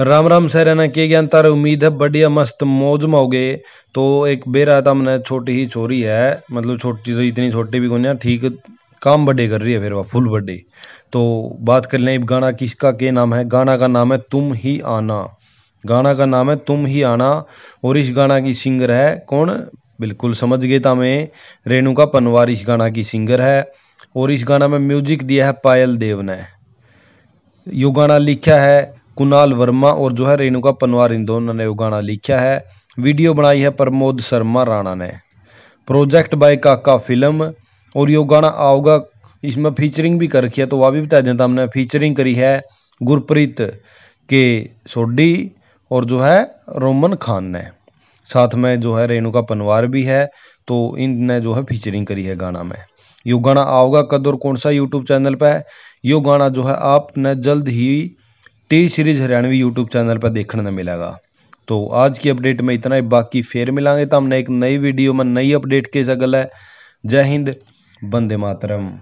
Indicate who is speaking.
Speaker 1: Ram Ram sir है ना के ज्ञान तारे उम्मीद है बढ़िया मस्त मौज मोगे तो एक बेरा था मैंने छोटी ही छोरी है मतलब छोटी तो इतनी छोटी भी कौन ठीक काम बर्थडे कर रही है फिर वह फुल बर्थडे तो बात कर लें गाना किसका के नाम है गाना का नाम है तुम ही आना गाना का नाम है तुम ही आना और इस गाना की सिंगर है कौन बिल्कुल समझ गए था मैं रेणुका पनवार इस गाना की सिंगर है और इस गाना में म्यूजिक दिया है पायल देव ने यो गाना लिखा है कुणाल वर्मा और जो है रेणुका पनवार इन दोनों ने वो गाना लिखा है वीडियो बनाई है प्रमोद शर्मा राणा ने प्रोजेक्ट बाय काका फिल्म और यो गाना आओगा इसमें फीचरिंग भी कर रखी है तो वह भी बता देता तो हमने फीचरिंग करी है गुरप्रीत के सोडी और जो है रोमन खान ने साथ में जो है रेणुका पनवार भी है तो इनने जो है फीचरिंग करी है गाना में यो गाना आओगा कद और कौन सा यूट्यूब चैनल पर है यो गाना जो है आपने जल्द ही T series Haryanvi YouTube channel पर देखने मिलेगा तो आज की अपडेट में इतना ही बाकी फिर मिलांगे तो हमने एक नई वीडियो में नई अपडेट के सगल है जय हिंद बंदे मातरम